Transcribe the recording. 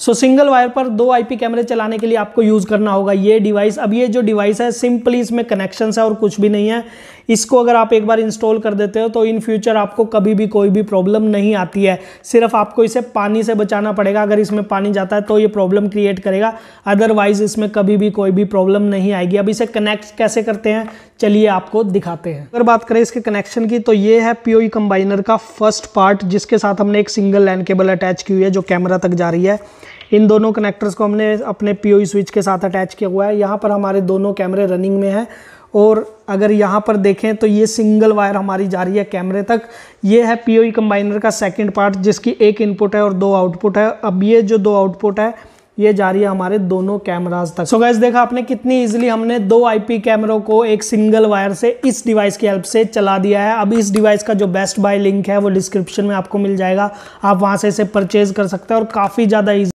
सो single wire पर दो IP कैमरे चलाने के लिए आपको यूज़ करना होगा ये डिवाइस अब ये जो डिवाइस है सिंपली इसमें कनेक्शंस है और कुछ भी नहीं है इसको अगर आप एक बार इंस्टॉल कर देते हो तो इन फ्यूचर आपको कभी भी कोई भी प्रॉब्लम नहीं आती है सिर्फ आपको इसे पानी से बचाना पड़ेगा अगर इसमें पानी जाता है तो ये प्रॉब्लम क्रिएट करेगा अदरवाइज इसमें कभी भी कोई भी प्रॉब्लम नहीं आएगी अब इसे कनेक्ट कैसे करते हैं चलिए आपको दिखाते हैं अगर बात करें इसके कनेक्शन की तो ये है पीओ कंबाइनर का फर्स्ट पार्ट जिसके साथ हमने एक सिंगल लैंड केबल अटैच की हुई है जो कैमरा तक जा रही है इन दोनों कनेक्टर्स को हमने अपने पीओ स्विच के साथ अटैच किया हुआ है यहाँ पर हमारे दोनों कैमरे रनिंग में हैं और अगर यहाँ पर देखें तो ये सिंगल वायर हमारी जा रही है कैमरे तक ये है पी कंबाइनर e का सेकंड पार्ट जिसकी एक इनपुट है और दो आउटपुट है अब ये जो दो आउटपुट है ये जा रही है हमारे दोनों कैमराज तक सो so गैस देखा आपने कितनी इजीली हमने दो आईपी कैमरों को एक सिंगल वायर से इस डिवाइस की हेल्प से चला दिया है अब इस डिवाइस का जो बेस्ट बाय लिंक है वो डिस्क्रिप्शन में आपको मिल जाएगा आप वहाँ से इसे परचेज कर सकते हैं और काफ़ी ज़्यादा